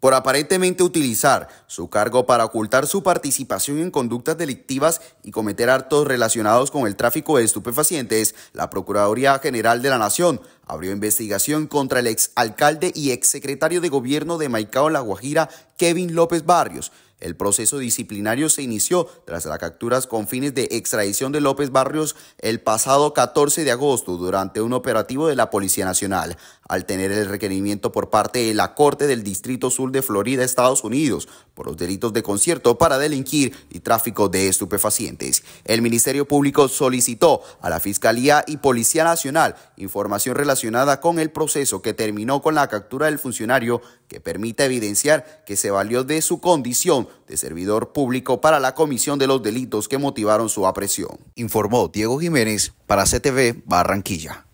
por aparentemente utilizar su cargo para ocultar su participación en conductas delictivas y cometer actos relacionados con el tráfico de estupefacientes, la Procuraduría General de la Nación abrió investigación contra el exalcalde y exsecretario de gobierno de Maicao La Guajira, Kevin López Barrios. El proceso disciplinario se inició tras las capturas con fines de extradición de López Barrios el pasado 14 de agosto durante un operativo de la Policía Nacional, al tener el requerimiento por parte de la Corte del Distrito Sur de Florida, Estados Unidos, por los delitos de concierto para delinquir y tráfico de estupefacientes. El Ministerio Público solicitó a la Fiscalía y Policía Nacional información relacionada con el proceso que terminó con la captura del funcionario que permite evidenciar que se valió de su condición de servidor público para la comisión de los delitos que motivaron su apresión. Informó Diego Jiménez para CTV Barranquilla.